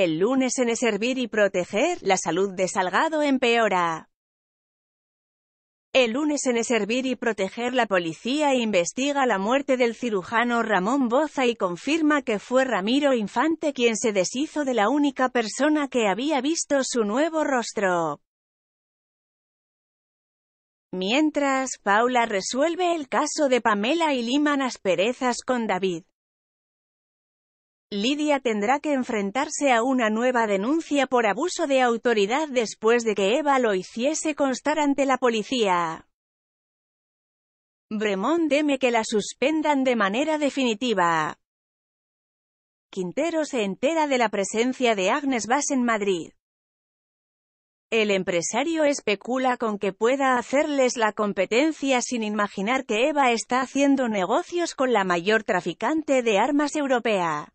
El lunes en Servir y Proteger, la salud de Salgado empeora. El lunes en Servir y Proteger la policía investiga la muerte del cirujano Ramón Boza y confirma que fue Ramiro Infante quien se deshizo de la única persona que había visto su nuevo rostro. Mientras, Paula resuelve el caso de Pamela y liman asperezas con David. Lidia tendrá que enfrentarse a una nueva denuncia por abuso de autoridad después de que Eva lo hiciese constar ante la policía. Bremón teme que la suspendan de manera definitiva. Quintero se entera de la presencia de Agnes Bass en Madrid. El empresario especula con que pueda hacerles la competencia sin imaginar que Eva está haciendo negocios con la mayor traficante de armas europea.